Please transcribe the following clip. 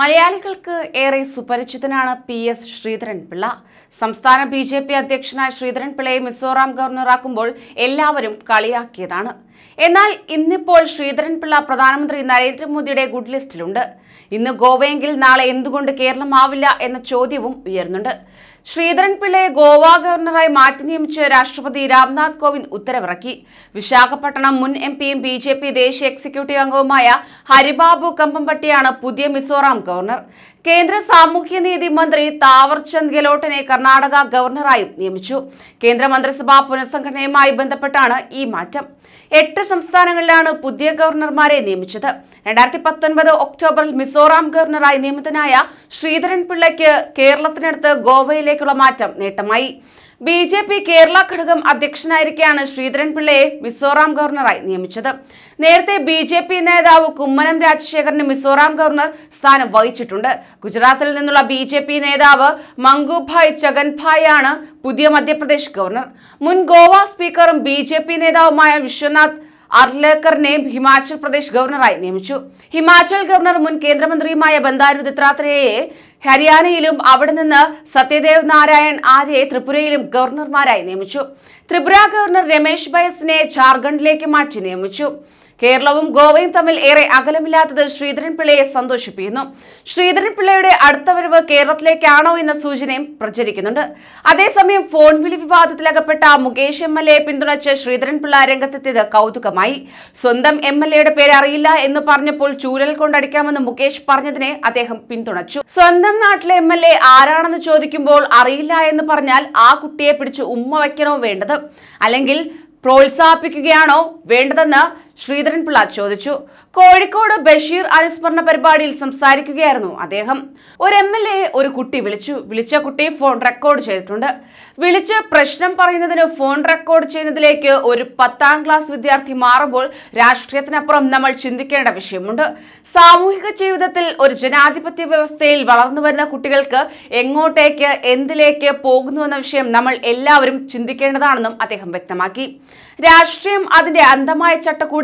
മലയാളികൾക്ക് ഏറെ സുപരിചിതനാണ് P S Sreedharan Pillai സംസ്ഥാന ബി ജെ പി അധ്യക്ഷനായ ശ്രീധരൻപിള്ളയെ മിസോറാം ഗവർണറാക്കുമ്പോൾ എല്ലാവരും കളിയാക്കിയതാണ് എന്നാൽ ഇന്നിപ്പോൾ ശ്രീധരൻപിള്ള പ്രധാനമന്ത്രി നരേന്ദ്രമോദിയുടെ ഗുഡ് ലിസ്റ്റിലുണ്ട് ഇന്ന് ഗോവയെങ്കിൽ നാളെ എന്തുകൊണ്ട് കേരളമാവില്ല എന്ന ചോദ്യവും ഉയർന്നുണ്ട് ശ്രീധരൻപിള്ളയെ ഗോവ ഗവർണറായി മാറ്റി നിയമിച്ച് രാഷ്ട്രപതി രാംനാഥ് കോവിന്ദ് ഉത്തരവിറക്കി വിശാഖപട്ടണം മുൻ എം പിയും ബി ജെ പി ദേശീയ എക്സിക്യൂട്ടീവ് അംഗവുമായ ഹരിബാബു കമ്പംപട്ടിയാണ് പുതിയ മിസോറാം ഗവർണർ കേന്ദ്ര സാമൂഹ്യനീതി മന്ത്രി താവർചന്ദ് ഗെലോട്ടിനെ കർണാടക ഗവർണറായും നിയമിച്ചു കേന്ദ്ര മന്ത്രിസഭാ പുനഃസംഘടനയുമായി ബന്ധപ്പെട്ടാണ് ഈ മാറ്റം എട്ട് എട്ട് സംസ്ഥാനങ്ങളിലാണ് പുതിയ ഗവർണർമാരെ നിയമിച്ചത് രണ്ടായിരത്തി പത്തൊൻപത് ഒക്ടോബറിൽ മിസോറാം ഗവർണറായി നിയമിതനായ ശ്രീധരൻ പിള്ളയ്ക്ക് കേരളത്തിനടുത്ത് ഗോവയിലേക്കുള്ള മാറ്റം നേട്ടമായി ബി ജെ പി കേരള ഘടകം അധ്യക്ഷനായിരിക്കെയാണ് ശ്രീധരൻപിള്ളയെ മിസോറാം ഗവർണറായി നിയമിച്ചത് നേരത്തെ ബി ജെ പി നേതാവ് കുമ്മനം രാജശേഖരന് മിസോറാം ഗവർണർ സ്ഥാനം വഹിച്ചിട്ടുണ്ട് ഗുജറാത്തിൽ നിന്നുള്ള ബി ജെ പി നേതാവ് മങ്കുഭായ് ചഗൻഭായ് ആണ് പുതിയ മധ്യപ്രദേശ് ഗവർണർ മുൻ ഗോവ സ്പീക്കറും ബി ജെ പി നേതാവുമായ വിശ്വനാഥ് അർലേക്കറിനെയും ഹിമാചൽ പ്രദേശ് ഗവർണറായി നിയമിച്ചു ഹിമാചൽ ഗവർണർ മുൻ കേന്ദ്രമന്ത്രിയുമായ ബന്ദാരു ദത്താത്രേയയെ ഹരിയാനയിലും അവിടെ നിന്ന് സത്യദേവ് നാരായൺ ആര്യെ ത്രിപുരയിലും ഗവർണർമാരായി നിയമിച്ചു ത്രിപുര ഗവർണർ രമേശ് ബയസിനെ ജാർഖണ്ഡിലേക്ക് മാറ്റി നിയമിച്ചു കേരളവും ഗോവയും തമ്മിൽ ഏറെ അകലമില്ലാത്തത് ശ്രീധരൻപിള്ളയെ സന്തോഷിപ്പിക്കുന്നു ശ്രീധരൻപിള്ളയുടെ അടുത്ത വരവ് കേരളത്തിലേക്കാണോ എന്ന സൂചനയും പ്രചരിക്കുന്നുണ്ട് അതേസമയം ഫോൺ വിളി വിവാദത്തിലകപ്പെട്ട മുകേഷ് എം എൽ എ പിന്തുണച്ച് ശ്രീധരൻപിള്ള രംഗത്തെത്തിയത് കൗതുകമായി സ്വന്തം എം എൽ എയുടെ പേര് അറിയില്ല എന്ന് പറഞ്ഞപ്പോൾ ചൂരൽ കൊണ്ടടിക്കാമെന്ന് മുകേഷ് പറഞ്ഞതിനെ അദ്ദേഹം പിന്തുണച്ചു സ്വന്തം നാട്ടിലെ എം എൽ എ ആരാണെന്ന് ചോദിക്കുമ്പോൾ അറിയില്ല എന്ന് പറഞ്ഞാൽ ആ കുട്ടിയെ പിടിച്ച് ഉമ്മ വയ്ക്കണോ വേണ്ടത് അല്ലെങ്കിൽ പ്രോത്സാഹിപ്പിക്കുകയാണോ വേണ്ടതെന്ന് ശ്രീധരൻപിള്ള ചോദിച്ചു കോഴിക്കോട് ബഷീർ അനുസ്മരണ പരിപാടിയിൽ സംസാരിക്കുകയായിരുന്നു അദ്ദേഹം ഒരു എം എൽ എ ഒരു കുട്ടി വിളിച്ചു വിളിച്ച കുട്ടി ഫോൺ റെക്കോർഡ് ചെയ്തിട്ടുണ്ട് വിളിച്ച് പ്രശ്നം പറയുന്നതിന് ഫോൺ റെക്കോർഡ് ചെയ്യുന്നതിലേക്ക് ഒരു പത്താം ക്ലാസ് വിദ്യാർത്ഥി മാറുമ്പോൾ രാഷ്ട്രീയത്തിനപ്പുറം നമ്മൾ ചിന്തിക്കേണ്ട വിഷയമുണ്ട് സാമൂഹിക ജീവിതത്തിൽ ഒരു ജനാധിപത്യ വ്യവസ്ഥയിൽ വളർന്നു വരുന്ന കുട്ടികൾക്ക് എങ്ങോട്ടേക്ക് എന്തിലേക്ക് പോകുന്നു എന്ന വിഷയം നമ്മൾ എല്ലാവരും ചിന്തിക്കേണ്ടതാണെന്നും അദ്ദേഹം വ്യക്തമാക്കി രാഷ്ട്രീയം അതിന്റെ അന്ധമായ ചട്ടക്കൂട്